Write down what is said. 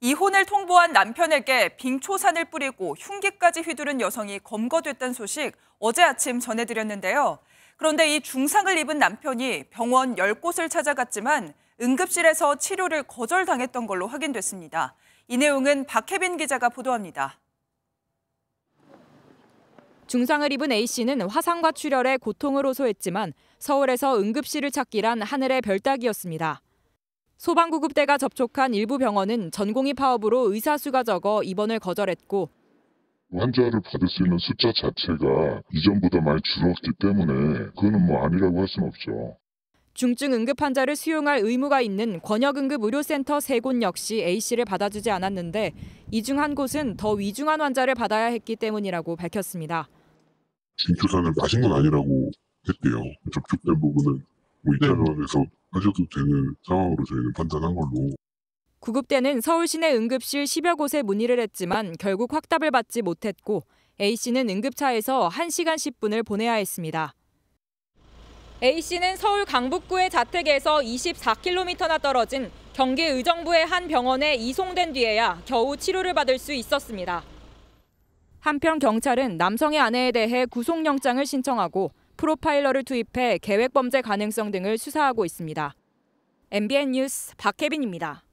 이혼을 통보한 남편에게 빙초산을 뿌리고 흉기까지 휘두른 여성이 검거됐던 소식 어제 아침 전해드렸는데요. 그런데 이 중상을 입은 남편이 병원 10곳을 찾아갔지만 응급실에서 치료를 거절당했던 걸로 확인됐습니다. 이 내용은 박혜빈 기자가 보도합니다. 중상을 입은 A씨는 화상과 출혈에 고통을 호소했지만 서울에서 응급실을 찾기란 하늘의 별따기였습니다. 소방구급대가 접촉한 일부 병원은 전공의 파업으로 의사 수가 적어 입원을 거절했고 환자를 받을 수 있는 숫자 자체가 이전보다 많이 줄었기 때문에 그거는 뭐 아니라고 할 수는 없죠. 중증 응급 환자를 수용할 의무가 있는 권역응급의료센터 세 곳 역시 A씨를 받아주지 않았는데 이 중 한 곳은 더 위중한 환자를 받아야 했기 때문이라고 밝혔습니다. 진교사는 맞은 건 아니라고 했대요. 접촉된 부분은 뭐이 차원에서 네. 하셔도 되는 상황으로 저희는 판단한 걸로. 구급대는 서울시내 응급실 10여 곳에 문의를 했지만 결국 확답을 받지 못했고 A씨는 응급차에서 1시간 10분을 보내야 했습니다. A씨는 서울 강북구의 자택에서 24km나 떨어진 경기 의정부의 한 병원에 이송된 뒤에야 겨우 치료를 받을 수 있었습니다. 한편 경찰은 남성의 아내에 대해 구속영장을 신청하고 프로파일러를 투입해 계획 범죄 가능성 등을 수사하고 있습니다. MBN 뉴스 박혜빈입니다.